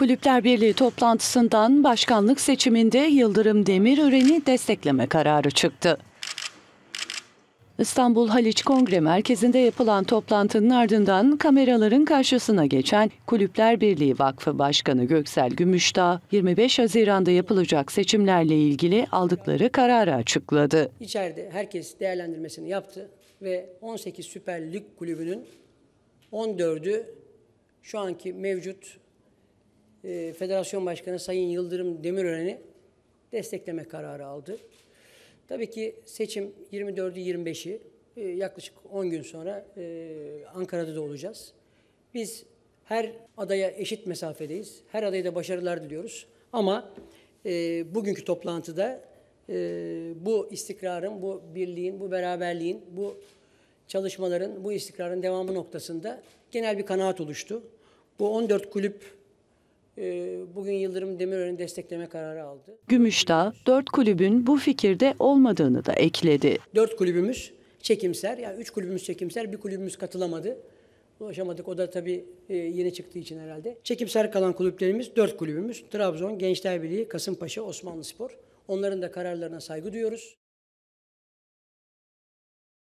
Kulüpler Birliği toplantısından başkanlık seçiminde Yıldırım Demirören'i destekleme kararı çıktı. İstanbul Haliç Kongre Merkezi'nde yapılan toplantının ardından kameraların karşısına geçen Kulüpler Birliği Vakfı Başkanı Göksel Gümüşdağ, 25 Haziran'da yapılacak seçimlerle ilgili aldıkları kararı açıkladı. İçeride herkes değerlendirmesini yaptı ve 18 Süper Lig kulübünün 14'ü şu anki mevcut e, Federasyon Başkanı Sayın Yıldırım Demirören'i destekleme kararı aldı. Tabii ki seçim 24'ü 25'i e, yaklaşık 10 gün sonra e, Ankara'da da olacağız. Biz her adaya eşit mesafedeyiz. Her adaya da başarılar diliyoruz. Ama e, bugünkü toplantıda e, bu istikrarın, bu birliğin, bu beraberliğin, bu çalışmaların, bu istikrarın devamı noktasında genel bir kanaat oluştu. Bu 14 kulüp ee, bugün Yıldırım Demirören'i destekleme kararı aldı. Gümüşdağ, dört kulübün bu fikirde olmadığını da ekledi. Dört kulübümüz çekimser, yani üç kulübümüz çekimser, bir kulübümüz katılamadı. Ulaşamadık, o da tabii e, yeni çıktığı için herhalde. Çekimser kalan kulüplerimiz, dört kulübümüz. Trabzon, Gençler Birliği, Kasımpaşa, Osmanlı Spor. Onların da kararlarına saygı duyuyoruz.